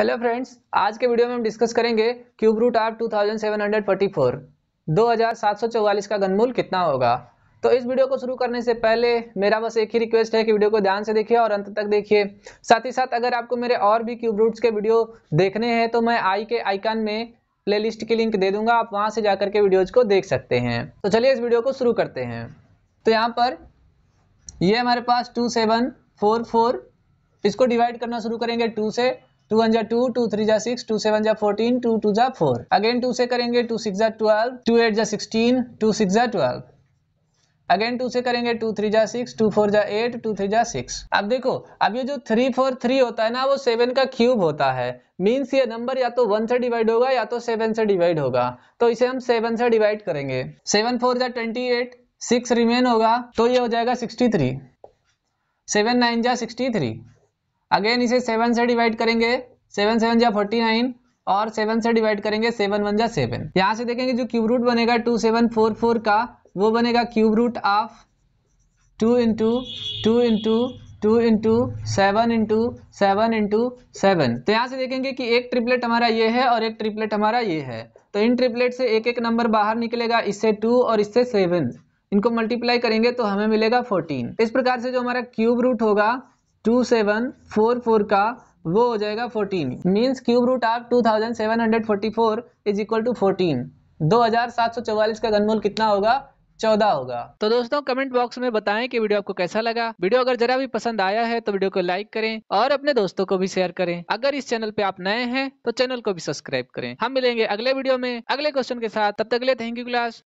hello friends आज के video में हम डिस्कस करेंगे क्यूब रूट आर टू का घनमूल कितना होगा तो इस वीडियो को शुरू करने से पहले मेरा बस एक ही रिक्वेस्ट है कि वीडियो को ध्यान से देखिए और अंत तक देखिए साथ ही साथ अगर आपको मेरे और भी क्यूब रूट्स के वीडियो देखने हैं तो मैं आई के आइकान में लिस्ट की लिंक दे दूंगा आप वहां से जाकर के वीडियोज को देख सकते हैं तो चलिए इस वीडियो को शुरू करते हैं तो यहाँ पर ये हमारे पास टू सेवन फोर फोर इसको डिवाइड करना शुरू करेंगे टू से टू वन जा टू टू थ्री जा सिक्स टू सेवन जा फोर्टीन टू टू जा फोर अगेन टू से करेंगे टू सिक्स जा ट्वेल्व टू एट जा सिक्सटीन टू सिक्स जा ट्वेल्व अगेन टू से करेंगे टू थ्री जा सिक्स टू फोर जा एट टू थ्री जा सिक्स अब देखो अब ये जो थ्री फोर थ्री होता है ना वो सेवन का क्यूब होता है मीन्स ये नंबर या तो वन से डिवाइड होगा या तो सेवन से डिवाइड होगा तो इसे हम सेवन से डिवाइड करेंगे सेवन फोर जा ट्वेंटी एट सिक्स रिमेन होगा तो ये हो जाएगा सिक्सटी थ्री सेवन नाइन जा सिक्सटी थ्री अगेन इसे सेवन से डिवाइड करेंगे सेवन सेवन जा फोर्टी नाइन और सेवन से डिवाइड करेंगे सेवन वन जा सेवन यहाँ से देखेंगे जो क्यूब रूट बनेगा टू सेवन फोर फोर का वो बनेगा cube root of two into two into two into seven into seven into seven तो यहाँ से देखेंगे कि एक ट्रिपलेट हमारा ये है और एक ट्रिपलेट हमारा ये है तो इन ट्रिपलेट से एक एक नंबर बाहर निकलेगा इससे टू और इससे सेवन इनको मल्टीप्लाई करेंगे तो हमें मिलेगा फोर्टीन इस प्रकार से जो हमारा क्यूब रूट होगा टू सेवन फोर फोर का वो हो जाएगा fourteen means cube root are two thousand seven hundred forty four is equal to fourteen दो हजार सात सौ चौवालीस का घनमूल कितना होगा चौदह होगा तो दोस्तों कमेंट बॉक्स में बताएं कि वीडियो आपको कैसा लगा वीडियो अगर जरा भी पसंद आया है तो वीडियो को लाइक करें और अपने दोस्तों को भी शेयर करें अगर इस चैनल पे आप नए हैं तो चैनल को भी सब्सक्राइब करें हम मिलेंगे अगले वीडियो में अगले क्वेश्चन के साथ तब तक थैंक यू क्लास